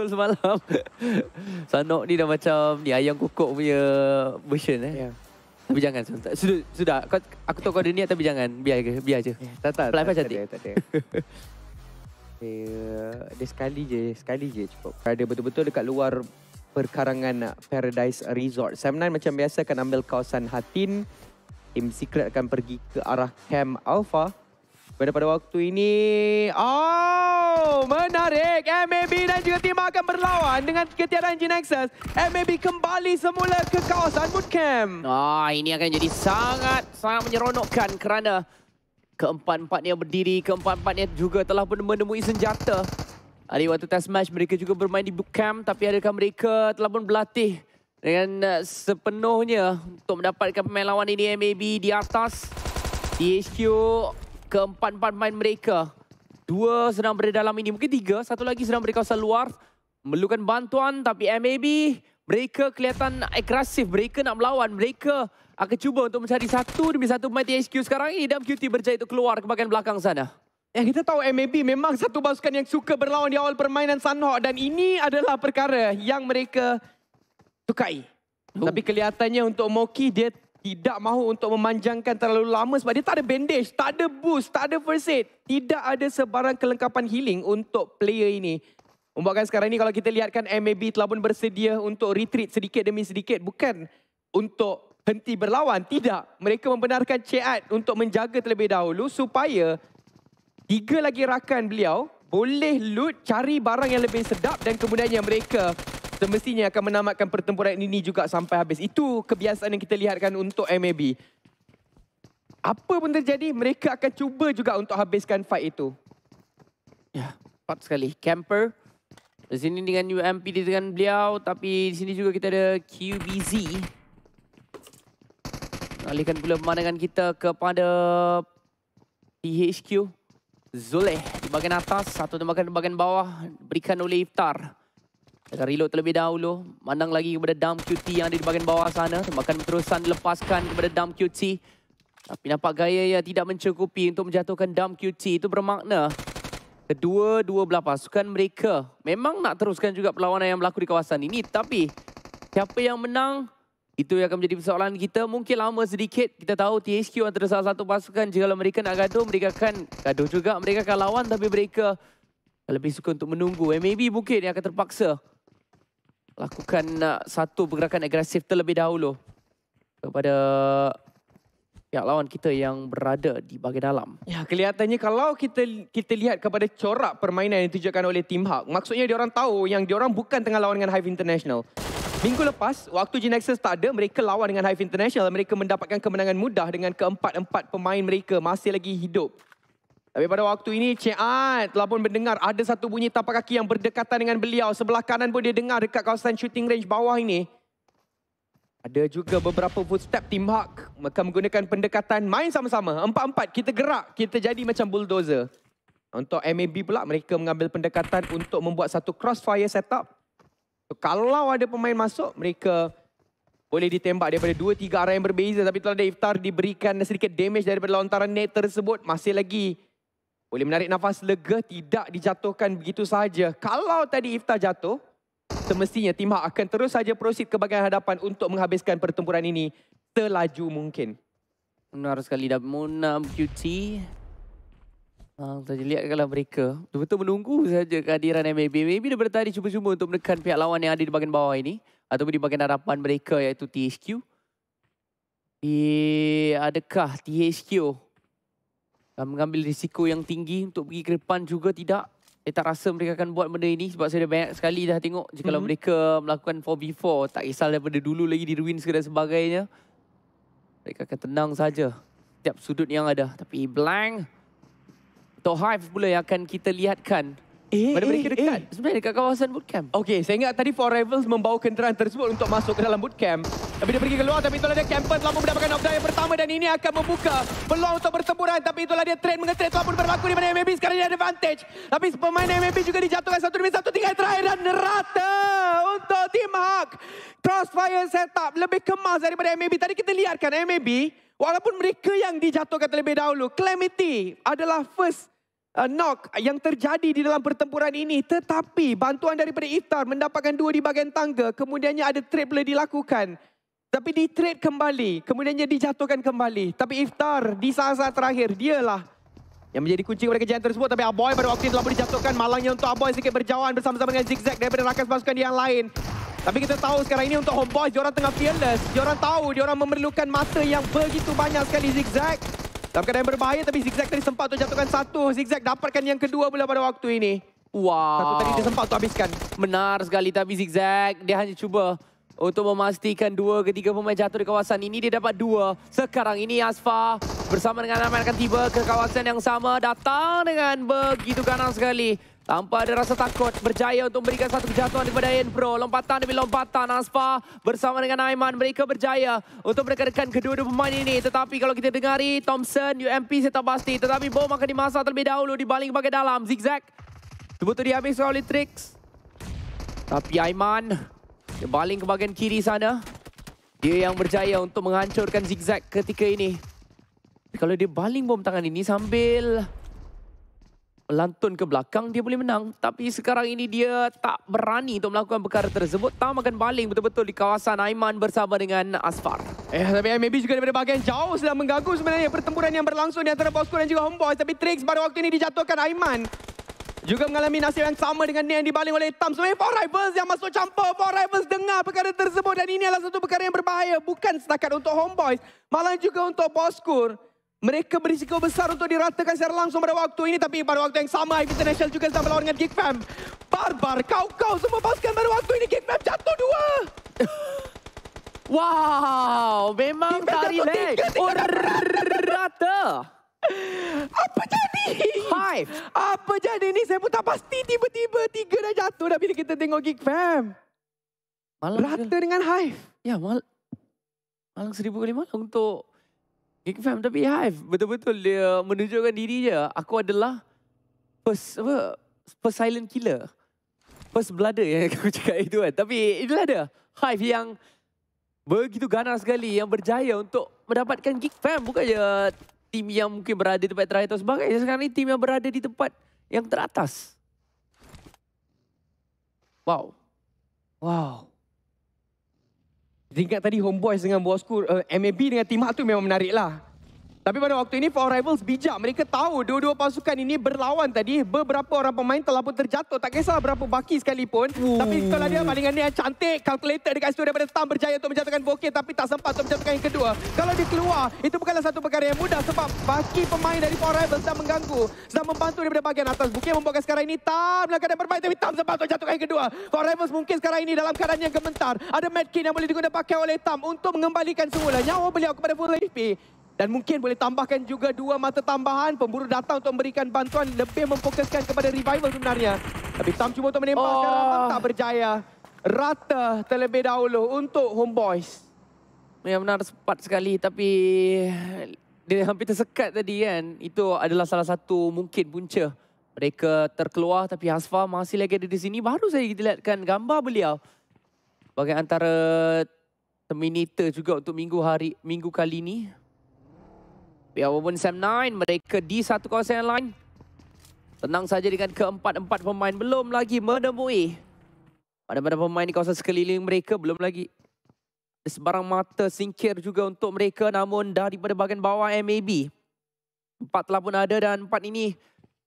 betul semalam. Sanok ni dah macam ni ayam kukuk punya version eh. Yeah. Tapi jangan sebentar. Sudah, sudah. Kau, aku tahu kau ada niat tapi jangan. Biar je. Biar je. Yeah. Tak, tak, tak, cantik. tak, tak, tak, tak. eh, dia sekali je, sekali je cukup. ada betul-betul dekat luar perkarangan Paradise Resort. Sam Nine macam biasa akan ambil kawasan Hatin. Team Secret akan pergi ke arah Camp Alpha. Pada pada waktu ini, oh menarik. MAB dan juga tim akan berlawan dengan ketiadaan Genexus. MAB kembali semula ke kawasan bootcamp. Ah, ini akan jadi sangat sangat menyeronokkan kerana keempat-empatnya berdiri, keempat-empatnya juga telah menemui senjata. Hari waktu test match mereka juga bermain di bootcamp tapi adakah mereka telah pun berlatih dengan eh, sepenuhnya untuk mendapatkan pemain lawan ini MAB di atas. DHQ keempat-empat main mereka. Dua sedang berada dalam ini. Mungkin tiga. Satu lagi sedang berada kawasan luar. Memerlukan bantuan. Tapi MAB. Mereka kelihatan agresif. Mereka nak melawan. Mereka akan cuba untuk mencari satu demi satu pemain THQ sekarang ini. Dan QT berjaya itu keluar ke bahagian belakang sana. Yang kita tahu MAB memang satu pasukan yang suka berlawan di awal permainan Sunhawk. Dan ini adalah perkara yang mereka tukai. Oh. Tapi kelihatannya untuk Moki dia tidak mahu untuk memanjangkan terlalu lama sebab dia tak ada bandage, tak ada boost, tak ada first aid. Tidak ada sebarang kelengkapan healing untuk player ini. Membuatkan sekarang ini kalau kita lihatkan MAB telah pun bersedia untuk retreat sedikit demi sedikit. Bukan untuk henti berlawan, tidak. Mereka membenarkan Ceat untuk menjaga terlebih dahulu supaya tiga lagi rakan beliau boleh loot cari barang yang lebih sedap dan kemudiannya mereka semestinya akan menamatkan pertempuran ini juga sampai habis. Itu kebiasaan yang kita lihatkan untuk MAB. Apa pun terjadi, mereka akan cuba juga untuk habiskan fight itu. Ya, pat sekali. Camper. Di sini dengan UMP di dengan beliau. Tapi di sini juga kita ada QBZ. Alihkan pula pemandangan kita kepada THQ. Zuleh di bahagian atas. Satu tembakan di bahagian bawah. Berikan oleh Iftar. Akan reload terlebih dahulu. Mandang lagi kepada dump QT yang ada di bahagian bawah sana. Tembakan terusan dilepaskan kepada dump QT. Tapi nampak gaya yang tidak mencukupi untuk menjatuhkan dump QT. Itu bermakna kedua-dua belah pasukan mereka memang nak teruskan juga perlawanan yang berlaku di kawasan ini. Tapi siapa yang menang? Itu yang akan menjadi persoalan kita. Mungkin lama sedikit. Kita tahu THQ antara salah satu pasukan. Jika mereka nak gaduh, mereka akan gaduh juga. Mereka akan lawan tapi mereka lebih suka untuk menunggu. Eh, maybe Bukit yang akan terpaksa lakukan uh, satu pergerakan agresif terlebih dahulu kepada pihak lawan kita yang berada di bahagian dalam. Ya, kelihatannya kalau kita kita lihat kepada corak permainan yang ditujukan oleh Tim Hawk, maksudnya diorang tahu yang diorang bukan tengah lawan dengan Hive International. Minggu lepas, waktu Genexus tak ada, mereka lawan dengan Hive International. Mereka mendapatkan kemenangan mudah dengan keempat-empat pemain mereka masih lagi hidup. Tapi pada waktu ini Cik Ad telah pun mendengar ada satu bunyi tapak kaki yang berdekatan dengan beliau. Sebelah kanan pun dia dengar dekat kawasan shooting range bawah ini. Ada juga beberapa footstep Team Hawk. Mereka menggunakan pendekatan main sama-sama. Empat-empat kita gerak. Kita jadi macam bulldozer. Untuk MAB pula mereka mengambil pendekatan untuk membuat satu crossfire setup. So, kalau ada pemain masuk mereka boleh ditembak daripada dua tiga arah yang berbeza. Tapi telah ada Iftar diberikan sedikit damage daripada lontaran net tersebut. Masih lagi boleh menarik nafas lega, tidak dijatuhkan begitu saja. Kalau tadi Iftar jatuh, semestinya Tim Hak akan terus saja proceed ke bagian hadapan untuk menghabiskan pertempuran ini terlaju mungkin. Benar sekali, dah menang QT. Ah, lihat kalau mereka. Betul-betul menunggu saja kehadiran MAB. Maybe daripada tadi cuba-cuba untuk menekan pihak lawan yang ada di bahagian bawah ini. Ataupun di bahagian hadapan mereka iaitu THQ. Di, eh, adakah THQ uh, mengambil risiko yang tinggi untuk pergi ke depan juga tidak. Saya tak rasa mereka akan buat benda ini sebab saya dah banyak sekali dah tengok jika mm -hmm. mereka melakukan 4v4 tak kisah daripada dulu lagi di ruins dan sebagainya. Mereka akan tenang saja setiap sudut yang ada. Tapi blank. Top 5 pula yang akan kita lihatkan. Eh, Mana mereka eh, dekat? Eh. Sebenarnya dekat kawasan bootcamp. Okey, saya ingat tadi Four Rivals membawa kenderaan tersebut untuk masuk ke dalam bootcamp. Tapi dia pergi keluar tapi itulah dia camper telah pun mendapatkan knockdown yang pertama dan ini akan membuka peluang untuk bertempuran. Tapi itulah dia trend mengetrain telah pun berlaku di mana MAB sekarang dia advantage. Tapi pemain MAB juga dijatuhkan satu demi satu tinggal terakhir dan rata untuk Team Hawk. Crossfire setup lebih kemas daripada MAB. Tadi kita lihatkan MAB walaupun mereka yang dijatuhkan terlebih dahulu. Calamity adalah first knock yang terjadi di dalam pertempuran ini tetapi bantuan daripada Iftar mendapatkan dua di bahagian tangga kemudiannya ada trip boleh dilakukan tapi di trip kembali kemudiannya dijatuhkan kembali tapi Iftar di saat-saat terakhir dialah yang menjadi kunci kepada kejayaan tersebut tapi Aboy pada waktu ini telah dijatuhkan malangnya untuk Aboy sikit berjauhan bersama-sama dengan zigzag daripada rakan pasukan yang lain tapi kita tahu sekarang ini untuk Homeboy diorang tengah fearless diorang tahu diorang memerlukan mata yang begitu banyak sekali zigzag dalam keadaan berbahaya tapi zigzag tadi sempat untuk jatuhkan satu. Zigzag dapatkan yang kedua pula pada waktu ini. Wow. Satu tadi dia sempat untuk habiskan. Benar sekali tapi zigzag dia hanya cuba untuk memastikan dua ketiga pemain jatuh di kawasan ini. Dia dapat dua. Sekarang ini Asfa bersama dengan Amal akan tiba ke kawasan yang sama. Datang dengan begitu ganas sekali. Tanpa ada rasa takut, berjaya untuk memberikan satu kejatuhan kepada Pro Lompatan demi lompatan, Aspa bersama dengan Aiman. Mereka berjaya untuk mendekatkan kedua-dua pemain ini. Tetapi kalau kita dengari, Thompson, UMP saya tak pasti. Tetapi bom akan dimasak terlebih dahulu, dibaling bagai dalam. Zigzag, tubuh-tubuh dihabis oleh Trix. Tapi Aiman, dia baling ke bagian kiri sana. Dia yang berjaya untuk menghancurkan Zigzag ketika ini. kalau dia baling bom tangan ini sambil Melantun ke belakang dia boleh menang tapi sekarang ini dia tak berani untuk melakukan perkara tersebut tak makan baling betul-betul di kawasan Aiman bersama dengan Asfar eh tapi maybe juga daripada bahagian jauh sedang mengganggu sebenarnya pertempuran yang berlangsung di antara bosku dan juga homeboy tapi tricks pada waktu ini dijatuhkan Aiman juga mengalami nasib yang sama dengan yang dibaling oleh Tam. Sebenarnya Four Rivals yang masuk campur. Four Rivals dengar perkara tersebut. Dan ini adalah satu perkara yang berbahaya. Bukan setakat untuk Homeboys. Malah juga untuk Boskur. Mereka berisiko besar untuk diratakan secara langsung pada waktu ini. Tapi pada waktu yang sama, Ivy International juga sedang berlawan dengan fam. Barbar, kau-kau semua pasukan pada waktu ini. fam jatuh dua. Wow, memang dari lag. Oh, rata. Apa jadi? Hive. Apa jadi ini? Saya pun tak pasti tiba-tiba tiga dah jatuh dah bila kita tengok fam. Malang rata dengan Hive. Ya, mal malang seribu kali malang untuk Gig eh, fam tapi Hive betul-betul dia menunjukkan diri dia aku adalah first apa first silent killer. First blooder yang aku cakap itu kan. Tapi itulah dia. Hive yang begitu ganas sekali yang berjaya untuk mendapatkan gig fam bukan je tim yang mungkin berada di tempat terakhir atau sebagainya. Sekarang ni tim yang berada di tempat yang teratas. Wow. Wow. Tingkat tadi homeboys dengan bosku uh, eh, MAB dengan team hak tu memang menarik lah. Tapi pada waktu ini Four Rivals bijak. Mereka tahu dua-dua pasukan ini berlawan tadi. Beberapa orang pemain telah pun terjatuh. Tak kisah berapa baki sekalipun. Ooh. Tapi kalau dia palingan dia cantik. Calculator dekat situ daripada Tam berjaya untuk menjatuhkan bokeh. Tapi tak sempat untuk menjatuhkan yang kedua. Kalau dia keluar, itu bukanlah satu perkara yang mudah. Sebab baki pemain dari Four Rivals sedang mengganggu. Sedang membantu daripada bagian atas. Bukit membuatkan sekarang ini Tam dalam keadaan bermain. Tapi Tam sempat untuk menjatuhkan yang kedua. Four Rivals mungkin sekarang ini dalam keadaan yang gementar. Ada Madkin yang boleh digunakan pakai oleh Tam untuk mengembalikan semula nyawa beliau kepada Full Life. Dan mungkin boleh tambahkan juga dua mata tambahan. Pemburu datang untuk memberikan bantuan. Lebih memfokuskan kepada revival sebenarnya. Tapi Tam cuba untuk menembakkan oh. Ramang tak berjaya. Rata terlebih dahulu untuk Homeboys. Ya benar sempat sekali tapi... Dia hampir tersekat tadi kan. Itu adalah salah satu mungkin punca. Mereka terkeluar tapi Hasfa masih lagi ada di sini. Baru saya kita lihatkan gambar beliau. Bagi antara terminator juga untuk minggu hari minggu kali ini. Biawabun Sam 9 mereka di satu kawasan yang lain. Tenang saja dengan keempat-empat pemain belum lagi menemui. Mana-mana pemain di kawasan sekeliling mereka belum lagi. sebarang mata singkir juga untuk mereka namun daripada bahagian bawah MAB. Empat telah pun ada dan empat ini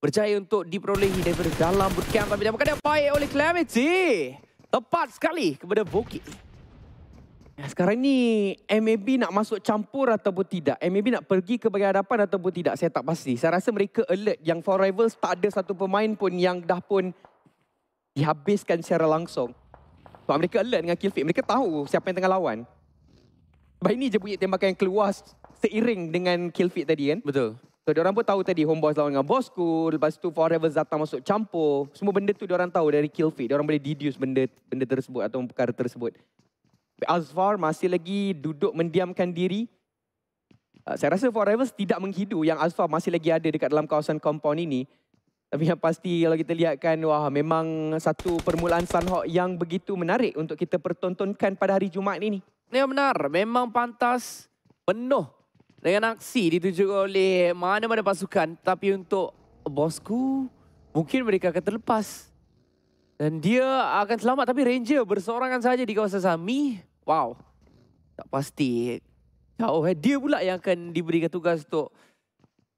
berjaya untuk diperolehi daripada dalam bootcamp. Tapi dia makan baik oleh Clarity. Tepat sekali kepada Bukit. Sekarang ni MAB nak masuk campur ataupun tidak? MAB nak pergi ke bahagian hadapan ataupun tidak? Saya tak pasti. Saya rasa mereka alert yang Four Rivals tak ada satu pemain pun yang dah pun dihabiskan secara langsung. Sebab mereka alert dengan kill Killfit. Mereka tahu siapa yang tengah lawan. Baik ini je bunyi tembakan yang keluar seiring dengan kill Killfit tadi kan? Betul. So, diorang pun tahu tadi Homeboys lawan dengan bosku. Lepas tu Four Rivals datang masuk campur. Semua benda tu diorang tahu dari kill Killfit. Diorang boleh deduce benda benda tersebut atau perkara tersebut. Azfar masih lagi duduk mendiamkan diri. Ah, saya rasa Fort Rivers tidak menghidu yang Azfar masih lagi ada dekat dalam kawasan kompon ini. Tapi yang pasti kalau kita lihatkan, wah memang satu permulaan Sun yang begitu menarik untuk kita pertontonkan pada hari Jumaat ini. Ya benar, memang pantas penuh dengan aksi dituju oleh mana-mana pasukan. Tapi untuk bosku, mungkin mereka akan terlepas. Dan dia akan selamat tapi ranger bersorangan saja di kawasan Sami. Wow. Tak pasti. Jauh eh. Dia pula yang akan diberikan tugas untuk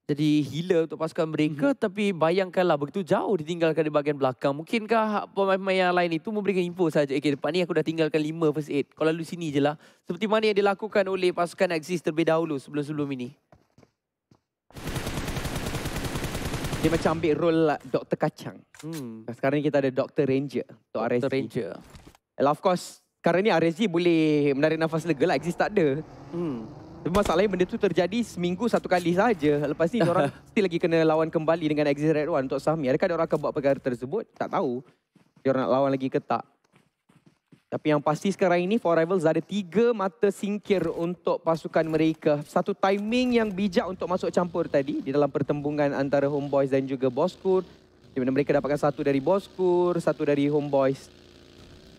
jadi healer untuk pasukan mereka. Hmm. Tapi bayangkanlah begitu jauh ditinggalkan di bahagian belakang. Mungkinkah pemain-pemain yang lain itu memberikan info saja. Eh, Okey, depan ni aku dah tinggalkan 5 first aid. Kalau lalu sini je lah. Seperti mana yang dilakukan oleh pasukan Axis terlebih dahulu sebelum-sebelum ini. Dia macam ambil role lah, Dr. Kacang. Hmm. Sekarang ni kita ada Dr. Ranger untuk RSG. Dr. Ranger. And lah, of course, sekarang ni RSG boleh menarik nafas lega lah. Exist tak ada. Hmm. Tapi masalahnya benda tu terjadi seminggu satu kali saja. Lepas ni orang mesti lagi kena lawan kembali dengan Exist Red One untuk Sami. Adakah orang akan buat perkara tersebut? Tak tahu. Dia nak lawan lagi ke tak. Tapi yang pasti sekarang ini Four Rivals ada tiga mata singkir untuk pasukan mereka. Satu timing yang bijak untuk masuk campur tadi di dalam pertembungan antara Homeboys dan juga Boskur. Di mana mereka dapatkan satu dari Boskur, satu dari Homeboys.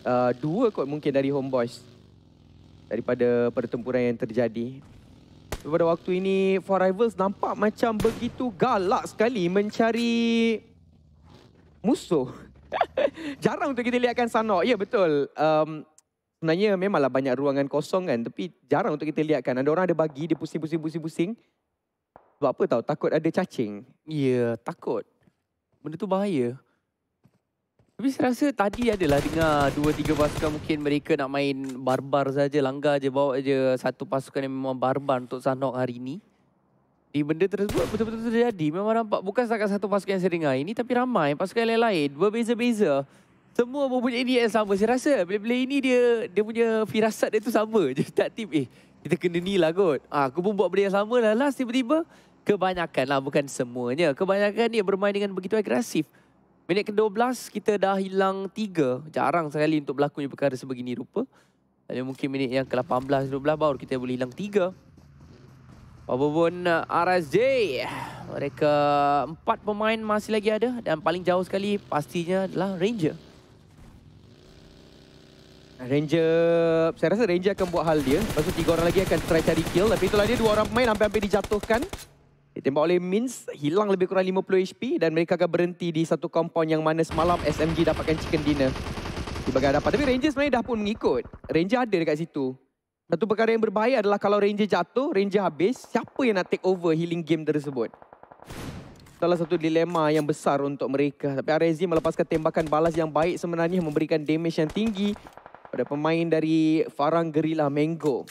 Uh, dua kot mungkin dari Homeboys daripada pertempuran yang terjadi. Pada waktu ini Four Rivals nampak macam begitu galak sekali mencari musuh. jarang untuk kita lihatkan Sanok. Ya betul. Um, sebenarnya memanglah banyak ruangan kosong kan. Tapi jarang untuk kita lihatkan. Ada orang ada bagi, dia pusing-pusing-pusing-pusing. Sebab apa tahu? Takut ada cacing. Ya, takut. Benda tu bahaya. Tapi saya rasa tadi adalah dengar dua tiga pasukan mungkin mereka nak main barbar saja, langgar je, bawa je satu pasukan yang memang barbar untuk Sanok hari ini terjadi, benda tersebut betul-betul terjadi. Memang nampak bukan setakat satu pasukan yang saya dengar ini tapi ramai pasukan lain-lain berbeza-beza. Semua mempunyai ini yang sama. Saya rasa bila-bila ini dia dia punya firasat dia tu sama. Je. Tak tip, eh kita kena ni lah kot. Ha, aku pun buat benda yang sama lah. Last tiba-tiba kebanyakan lah bukan semuanya. Kebanyakan dia bermain dengan begitu agresif. Minit ke-12 kita dah hilang tiga. Jarang sekali untuk berlakunya perkara sebegini rupa. Dan mungkin minit yang ke-18-12 baru kita boleh hilang tiga. Walaupun RSJ, mereka empat pemain masih lagi ada dan paling jauh sekali pastinya adalah Ranger. Ranger, saya rasa Ranger akan buat hal dia. Lepas tu tiga orang lagi akan try cari kill. Tapi itulah dia dua orang pemain hampir-hampir dijatuhkan. Ditembak oleh Minz, hilang lebih kurang 50 HP dan mereka akan berhenti di satu compound yang mana semalam SMG dapatkan chicken dinner. Tiba-tiba dapat. Tapi Ranger sebenarnya dah pun mengikut. Ranger ada dekat situ. Satu perkara yang berbahaya adalah kalau Ranger jatuh, Ranger habis, siapa yang nak take over healing game tersebut? Salah satu dilema yang besar untuk mereka. Tapi RSG melepaskan tembakan balas yang baik sebenarnya memberikan damage yang tinggi pada pemain dari Farang Gerila Mango.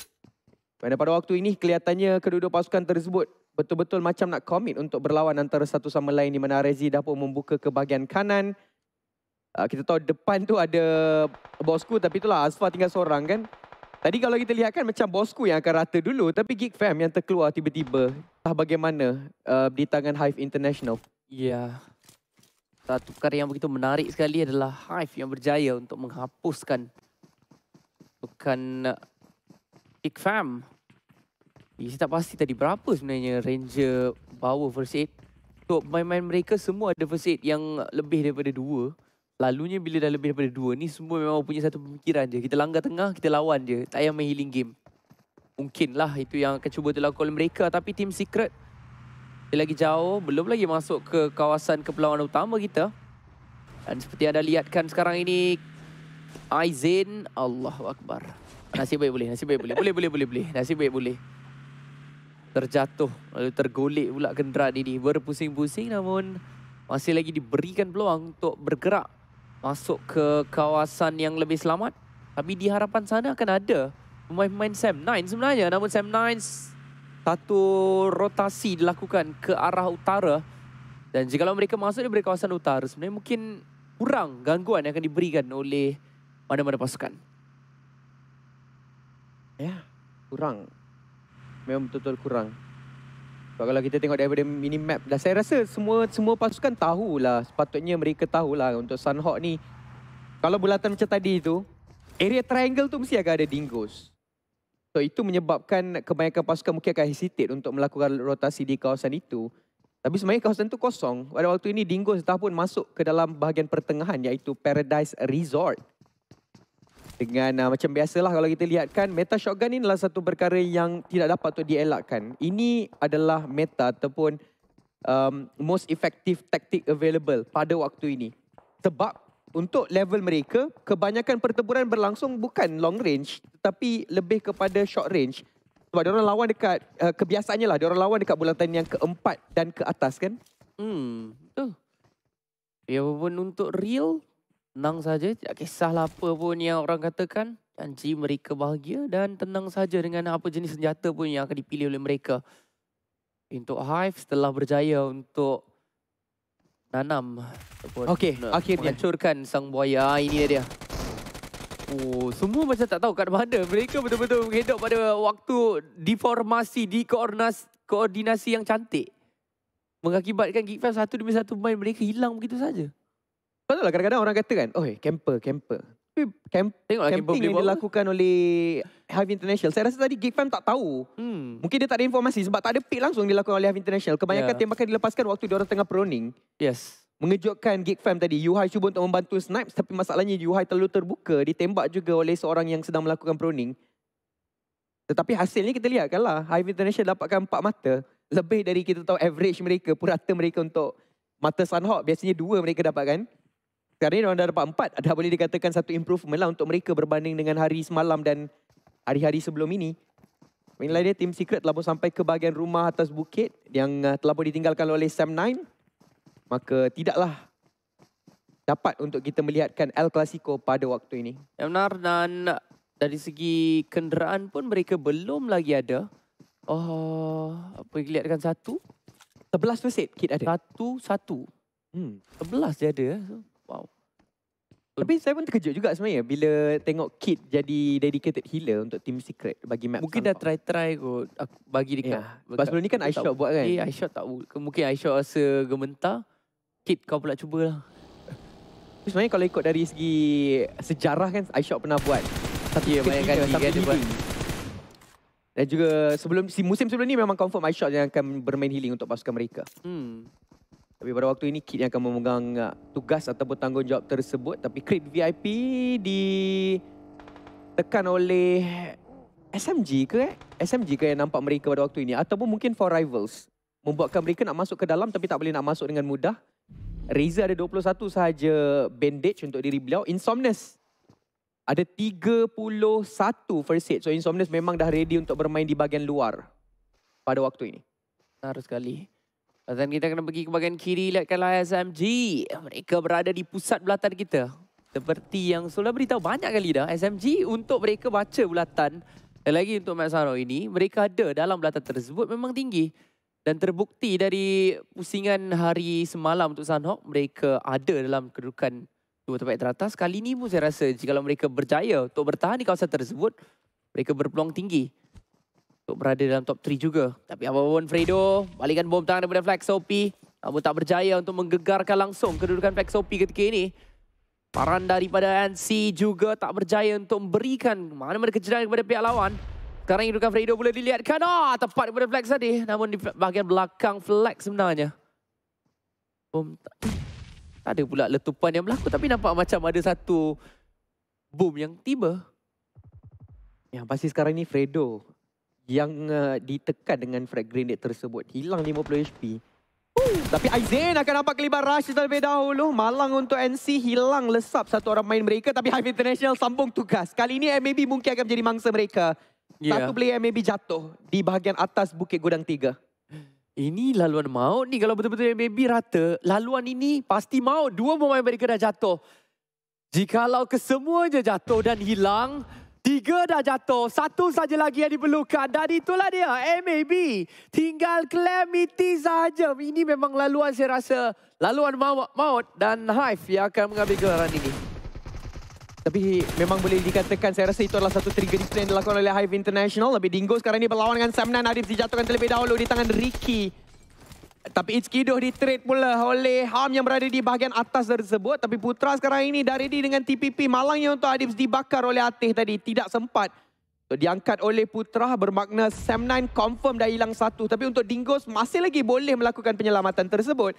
Dan pada waktu ini kelihatannya kedua-dua pasukan tersebut betul-betul macam nak komit untuk berlawan antara satu sama lain di mana Rezi dah pun membuka ke bahagian kanan. Ah, kita tahu depan tu ada bosku tapi itulah Asfa tinggal seorang kan. Tadi kalau kita lihat kan macam bosku yang akan rata dulu tapi gig fam yang terkeluar tiba-tiba tak bagaimana uh, di tangan Hive International. Ya. Yeah. Satu perkara yang begitu menarik sekali adalah Hive yang berjaya untuk menghapuskan bukan uh, gig fam. Saya tak pasti tadi berapa sebenarnya Ranger bawa versi 8. Untuk main-main mereka semua ada versi 8 yang lebih daripada dua. Lalunya bila dah lebih daripada dua ni semua memang punya satu pemikiran je. Kita langgar tengah, kita lawan je. Tak payah main healing game. Mungkinlah itu yang akan cuba dilakukan oleh mereka. Tapi Team Secret dia lagi jauh. Belum lagi masuk ke kawasan kepulauan utama kita. Dan seperti anda lihatkan sekarang ini Aizen Allahu Akbar. Nasib baik boleh, nasib baik boleh. Boleh, boleh, boleh, boleh. Nasib baik boleh. Terjatuh lalu tergolek pula kenderaan ini. Berpusing-pusing namun masih lagi diberikan peluang untuk bergerak masuk ke kawasan yang lebih selamat. Tapi di harapan sana akan ada pemain-pemain Sam nines sebenarnya. Namun Sam nines satu rotasi dilakukan ke arah utara. Dan jika mereka masuk di kawasan utara sebenarnya mungkin kurang gangguan yang akan diberikan oleh mana-mana pasukan. Ya, kurang. Memang betul-betul kurang. Sebab kalau kita tengok daripada map, dan saya rasa semua semua pasukan tahulah sepatutnya mereka tahulah untuk Sunhawk ni kalau bulatan macam tadi tu area triangle tu mesti agak ada dingos. So itu menyebabkan kebanyakan pasukan mungkin akan hesitate untuk melakukan rotasi di kawasan itu. Tapi sebenarnya kawasan itu kosong. Pada waktu ini dingos dah pun masuk ke dalam bahagian pertengahan iaitu Paradise Resort. Dengan uh, macam biasalah kalau kita lihatkan meta shotgun ni adalah satu perkara yang tidak dapat untuk dielakkan. Ini adalah meta ataupun um, most effective tactic available pada waktu ini. Sebab untuk level mereka, kebanyakan pertempuran berlangsung bukan long range tetapi lebih kepada short range. Sebab dia orang lawan dekat uh, kebiasaannya lah, dia orang lawan dekat bulatan yang keempat dan ke atas kan? Hmm, betul. Ya pun untuk real tenang saja, tak kisahlah apa pun yang orang katakan. Janji mereka bahagia dan tenang saja dengan apa jenis senjata pun yang akan dipilih oleh mereka. Untuk Hive setelah berjaya untuk nanam Okey, akhirnya. menghancurkan sang buaya. Ah, ini dia. Oh, semua macam tak tahu kat mana. Mereka betul-betul menghidup pada waktu deformasi, dikoordinasi koordinasi yang cantik. Mengakibatkan Geek Fam satu demi satu main mereka hilang begitu saja. Betul lah kadang-kadang orang kata kan, oh camper, camper. Tapi camp, Tengoklah camping yang dilakukan oleh Hive International. Saya rasa tadi Geek Fam tak tahu. Hmm. Mungkin dia tak ada informasi sebab tak ada pick langsung dilakukan oleh Hive International. Kebanyakan yeah. tembakan dilepaskan waktu dia orang tengah proning. Yes. Mengejutkan Geek Fam tadi. Yuhai cuba untuk membantu snipes tapi masalahnya Yuhai terlalu terbuka. Ditembak juga oleh seorang yang sedang melakukan proning. Tetapi hasilnya kita lihat kan lah. Hive International dapatkan empat mata. Lebih dari kita tahu average mereka, purata mereka untuk mata Sunhawk. Biasanya dua mereka dapatkan. Sekarang ni orang dah dapat empat. Dah boleh dikatakan satu improvement lah untuk mereka berbanding dengan hari semalam dan hari-hari sebelum ini. Menilai dia, Team Secret telah pun sampai ke bahagian rumah atas bukit yang uh, telah pun ditinggalkan oleh Sam9. Maka tidaklah dapat untuk kita melihatkan El Clasico pada waktu ini. Ya benar dan dari segi kenderaan pun mereka belum lagi ada. Oh, apa yang dilihatkan satu? Sebelas persit kit ada. Satu, satu. Hmm. Sebelas dia ada. Tapi saya pun terkejut juga sebenarnya bila tengok Kit jadi dedicated healer untuk Team Secret bagi map Mungkin dah try-try kot aku bagi dekat. Ya, yeah. Sebab sebelum ni kan Aishok buat kan? Eh, Aishok tak Mungkin Aishok rasa gementar. Kit kau pula cubalah. Sebenarnya kalau ikut dari segi sejarah kan Aishok pernah buat. Satu yeah, banyak kali dia buat. Dan juga sebelum si musim sebelum ni memang confirm Aishok yang akan bermain healing untuk pasukan mereka. Hmm. Tapi pada waktu ini Kit yang akan memegang uh, tugas ataupun tanggungjawab tersebut tapi crit VIP di tekan oleh SMG ke eh? SMG ke yang nampak mereka pada waktu ini ataupun mungkin for rivals membuatkan mereka nak masuk ke dalam tapi tak boleh nak masuk dengan mudah. Reza ada 21 sahaja bandage untuk diri beliau. Insomnes ada 31 first aid. So Insomnes memang dah ready untuk bermain di bahagian luar pada waktu ini. Harus sekali. Dan kita kena pergi ke bahagian kiri, lihatkanlah SMG. Mereka berada di pusat bulatan kita. Seperti yang sudah beritahu banyak kali dah, SMG untuk mereka baca bulatan. dan Lagi untuk Max Haro ini, mereka ada dalam bulatan tersebut memang tinggi. Dan terbukti dari pusingan hari semalam untuk Sanhok, mereka ada dalam kedudukan dua tempat teratas. Kali ini pun saya rasa jika mereka berjaya untuk bertahan di kawasan tersebut, mereka berpeluang tinggi untuk berada dalam top 3 juga. Tapi apa-apa Fredo balikan bom tangan daripada Flex OP. Namun tak berjaya untuk menggegarkan langsung kedudukan Flex OP ketika ini. Paran daripada NC juga tak berjaya untuk memberikan mana-mana kejadian kepada pihak lawan. Sekarang kedudukan Fredo boleh dilihatkan. Oh, tepat daripada Flex tadi. Namun di bahagian belakang Flex sebenarnya. Bom tak ada pula letupan yang berlaku. Tapi nampak macam ada satu bom yang tiba. Yang pasti sekarang ni Fredo yang uh, ditekan dengan frag grenade tersebut. Hilang 50 HP. Tapi Aizen akan nampak kelibat Rush terlebih dahulu. Malang untuk NC hilang lesap satu orang main mereka. Tapi Hive International sambung tugas. Kali ini MAB mungkin akan menjadi mangsa mereka. Yeah. Satu player MAB jatuh di bahagian atas Bukit Gudang tiga. Ini laluan maut ni. Kalau betul-betul MAB rata, laluan ini pasti maut. Dua pemain mereka dah jatuh. Jikalau kesemuanya jatuh dan hilang... Tiga dah jatuh. Satu saja lagi yang diperlukan. Dan itulah dia. MAB. Tinggal Clemity saja. Ini memang laluan saya rasa. Laluan Maut dan Hive yang akan mengambil gelaran ini. Tapi memang boleh dikatakan saya rasa itu adalah satu trigger display yang dilakukan oleh Hive International. Lebih dinggo sekarang ini berlawan dengan Samnan Arif dijatuhkan terlebih dahulu di tangan Ricky. Tapi Itzkidoh ditrade pula oleh Ham yang berada di bahagian atas tersebut. Tapi Putra sekarang ini dah ready dengan TPP. Malangnya untuk Adibs dibakar oleh Atih tadi. Tidak sempat. Diangkat oleh Putra bermakna Sam9 confirm dah hilang satu. Tapi untuk Dingos masih lagi boleh melakukan penyelamatan tersebut.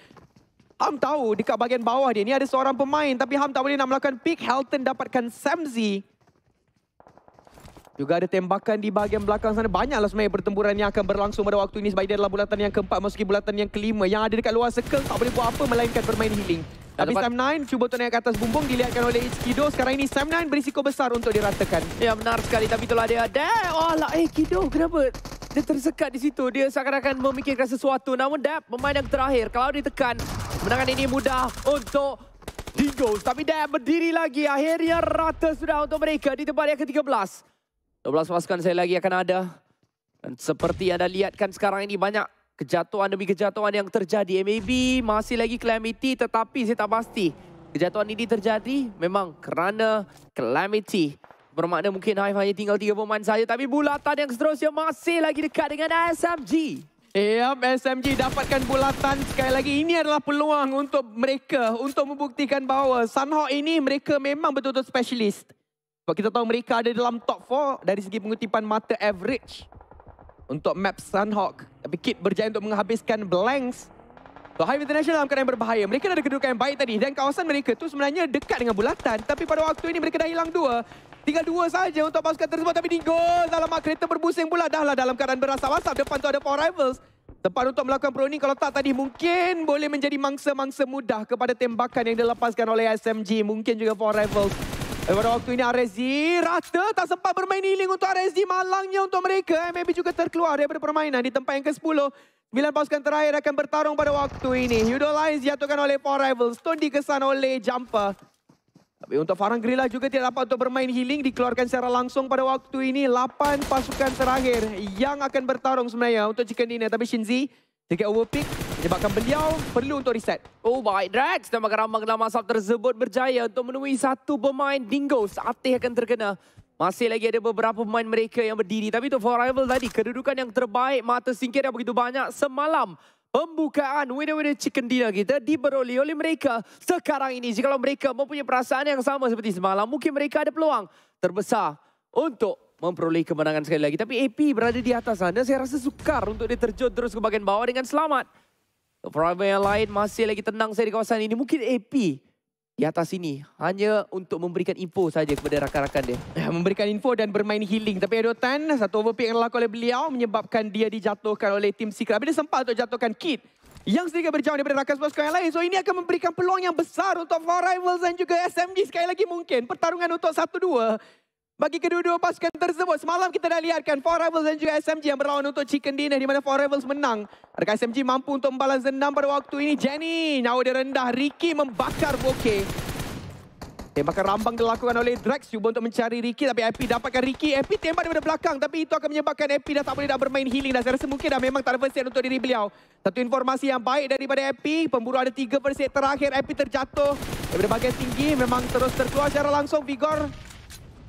Ham tahu dekat bahagian bawah dia ni ada seorang pemain. Tapi Ham tak boleh nak melakukan pick. Helton dapatkan Samzi. Juga ada tembakan di bahagian belakang sana. Banyaklah sebenarnya pertempuran yang akan berlangsung pada waktu ini. Sebab dia adalah bulatan yang keempat. Meski bulatan yang kelima. Yang ada dekat luar circle tak boleh buat apa melainkan bermain healing. Tapi Sam9 cuba untuk naik ke atas bumbung. Dilihatkan oleh Ichikido. Sekarang ini Sam9 berisiko besar untuk diratakan. Ya benar sekali. Tapi itulah dia. Dab! Oh lah. Eh Kido kenapa? Dia tersekat di situ. Dia seakan-akan memikirkan sesuatu. Namun Dab pemain yang terakhir. Kalau ditekan. Kemenangan ini mudah untuk Dingo. Tapi Dab berdiri lagi. Akhirnya rata sudah untuk mereka di tempat yang ke-13. 12 pasukan saya lagi akan ada. Dan seperti anda lihatkan sekarang ini banyak kejatuhan demi kejatuhan yang terjadi. Eh, MAB masih lagi Calamity tetapi saya tak pasti. Kejatuhan ini terjadi memang kerana Calamity. Bermakna mungkin Hive hanya tinggal tiga pemain saja. Tapi bulatan yang seterusnya masih lagi dekat dengan SMG. Eh, yup, SMG dapatkan bulatan sekali lagi. Ini adalah peluang untuk mereka untuk membuktikan bahawa Sunhawk ini mereka memang betul-betul specialist. Sebab kita tahu mereka ada dalam top 4 dari segi pengutipan mata average untuk map Sunhawk. Tapi Kit berjaya untuk menghabiskan Blanks. So Hive International dalam keadaan berbahaya. Mereka ada kedudukan yang baik tadi dan kawasan mereka tu sebenarnya dekat dengan bulatan. Tapi pada waktu ini mereka dah hilang dua. Tinggal dua saja untuk pasukan tersebut tapi di goal. Dalam mak kereta berbusing pula. Dahlah dalam keadaan berasap-asap. Depan tu ada four rivals. Tempat untuk melakukan proning kalau tak tadi mungkin boleh menjadi mangsa-mangsa mudah kepada tembakan yang dilepaskan oleh SMG. Mungkin juga four rivals. Pada waktu ini Arezzi rata tak sempat bermain healing untuk Arezzi. Malangnya untuk mereka. Eh, MAB juga terkeluar daripada permainan di tempat yang ke-10. 9 pasukan terakhir akan bertarung pada waktu ini. Yudo Lions diatukan oleh 4 Rivals. Stone dikesan oleh Jumper. Tapi untuk Farang Grilla juga tidak dapat untuk bermain healing. Dikeluarkan secara langsung pada waktu ini. lapan pasukan terakhir yang akan bertarung sebenarnya untuk Chicken Dinner. Tapi Shinzi... Sikit overpick menyebabkan beliau perlu untuk reset. Oh baik, Drax dan Makaramang dalam masa tersebut berjaya untuk menemui satu pemain Dingoes. Atih akan terkena. Masih lagi ada beberapa pemain mereka yang berdiri. Tapi itu 4Rival tadi, kedudukan yang terbaik, mata singkir yang begitu banyak. Semalam, pembukaan winner-winner chicken dinner kita diberoli oleh mereka. Sekarang ini, jika mereka mempunyai perasaan yang sama seperti semalam, mungkin mereka ada peluang terbesar untuk memperoleh kemenangan sekali lagi. Tapi AP berada di atas sana. Saya rasa sukar untuk dia terjun terus ke bahagian bawah dengan selamat. Perangai yang lain masih lagi tenang saya di kawasan ini. Mungkin AP di atas ini hanya untuk memberikan info saja kepada rakan-rakan dia. Ya, memberikan info dan bermain healing. Tapi ada Adotan, satu overpick yang dilakukan oleh beliau menyebabkan dia dijatuhkan oleh tim Secret. Dia sempat untuk jatuhkan Kit. Yang sedikit berjauhan daripada rakan sebuah yang lain. So ini akan memberikan peluang yang besar untuk 4 Rivals dan juga SMG sekali lagi mungkin. Pertarungan untuk 1-2 bagi kedua-dua pasukan tersebut. Semalam kita dah lihatkan Four Rivals dan juga SMG yang berlawan untuk Chicken Dinner di mana Four Rivals menang. Adakah SMG mampu untuk membalas dendam pada waktu ini? Jenny, nyawa dia rendah. Ricky membakar bokeh. Tembakan rambang dilakukan oleh Drax cuba untuk mencari Ricky tapi Epi dapatkan Ricky. Epi tembak daripada belakang tapi itu akan menyebabkan Epi dah tak boleh dah bermain healing dah. Saya rasa mungkin dah memang tak ada first untuk diri beliau. Satu informasi yang baik daripada Epi. Pemburu ada tiga first terakhir. Epi terjatuh daripada bagian tinggi. Memang terus terkeluar secara langsung. Vigor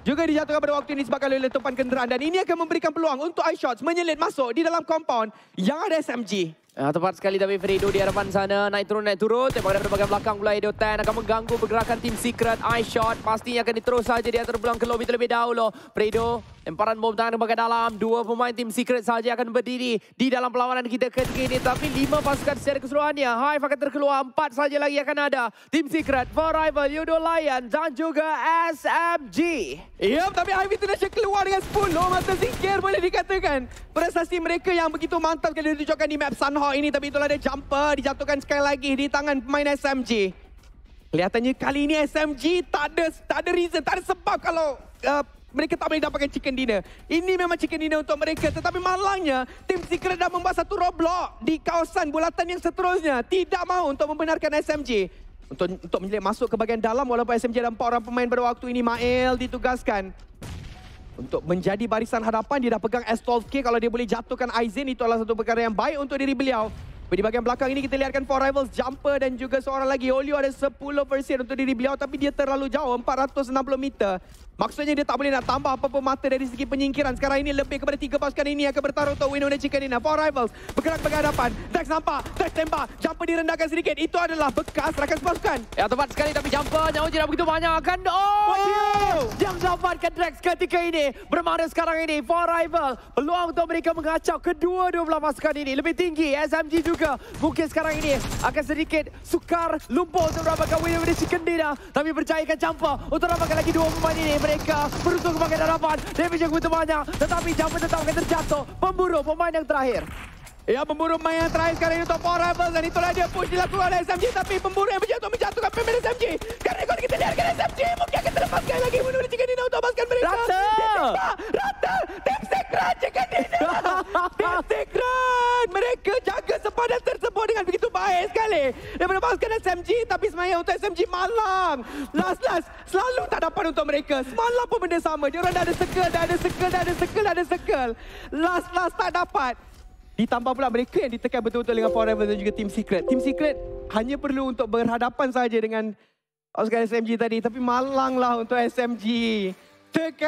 juga dijatuhkan pada waktu ini sebabkan oleh letupan kenderaan dan ini akan memberikan peluang untuk eye shots menyelit masuk di dalam compound yang ada SMG. Ya, ah, tepat sekali tapi Fredo di hadapan sana naik turun naik turun tembakan daripada bahagian belakang pula Edo Ten akan mengganggu pergerakan tim Secret Eye Shot pastinya akan diterus saja dia terbelang ke lobby terlebih dahulu Fredo Emparan bom tangan kembali ke dalam. Dua pemain tim Secret sahaja akan berdiri di dalam perlawanan kita ketika ini. Tapi lima pasukan secara keseluruhannya. Hive akan terkeluar. Empat saja lagi akan ada. Tim Secret, For rival, Yudo Lion dan juga SMG. Yup, ya, tapi Hive itu dah keluar dengan sepuluh mata zikir boleh dikatakan. Prestasi mereka yang begitu mantap kali ditujukan di map Sunhawk ini. Tapi itulah ada jumper dijatuhkan sekali lagi di tangan pemain SMG. Kelihatannya kali ini SMG tak ada, tak ada reason, tak ada sebab kalau... Uh, mereka tak boleh dapatkan chicken dinner. Ini memang chicken dinner untuk mereka. Tetapi malangnya, tim Secret dah membuat satu roadblock di kawasan bulatan yang seterusnya. Tidak mahu untuk membenarkan SMG. Untuk untuk menjelit masuk ke bahagian dalam walaupun SMG ada empat orang pemain pada waktu ini. Mael ditugaskan. Untuk menjadi barisan hadapan, dia dah pegang S12K. Kalau dia boleh jatuhkan Aizen, itu adalah satu perkara yang baik untuk diri beliau. Di bahagian belakang ini kita lihatkan four rivals jumper dan juga seorang lagi. Olio ada 10 versi untuk diri beliau tapi dia terlalu jauh 460 meter. Maksudnya dia tak boleh nak tambah apa-apa mata dari segi penyingkiran. Sekarang ini lebih kepada tiga pasukan ini akan bertarung untuk win on the chicken dinner. Four rivals bergerak ke hadapan, Dex nampak, Dex tembak. Jumper direndahkan sedikit. Itu adalah bekas rakan pasukan. Ya, tepat sekali tapi jumper. Nyawa tidak begitu banyak akan... Oh! oh ya. Yang ke Dex ketika ini. Bermakna sekarang ini. Four rivals peluang untuk mereka mengacau kedua-dua belah pasukan ini. Lebih tinggi. SMG juga mungkin sekarang ini akan sedikit sukar lumpuh untuk merapakan win on the chicken dinner. Tapi percayakan jumper untuk merapakan lagi dua pemain ini mereka beruntung sebagai harapan. Damage yang begitu banyak. Tetapi jumper tetap akan terjatuh. Pemburu pemain yang terakhir. Ya pemburu main yang terakhir sekarang untuk Power Rivals dan itulah dia push dilakukan oleh SMG tapi pemburu yang berjatuh menjatuhkan pemain SMG. Karena kalau kita lihat kena SMG mungkin akan terlepaskan lagi menurut jika Dina untuk lepaskan mereka. Rata! Rata! Tim Sekran jika Dina! Tim Mereka jaga sepadan tersebut dengan begitu baik sekali. Dia melepaskan SMG tapi sebenarnya untuk SMG malang. Last last selalu tak dapat untuk mereka. Semalam pun benda sama. Dia orang dah ada circle, dah ada circle, dah ada circle, dah ada circle. Last last tak dapat. Ditambah pula mereka yang ditekan betul-betul dengan Power Rivals dan juga Team Secret. Team Secret hanya perlu untuk berhadapan saja dengan Oscar SMG tadi. Tapi malanglah untuk SMG. Tekan.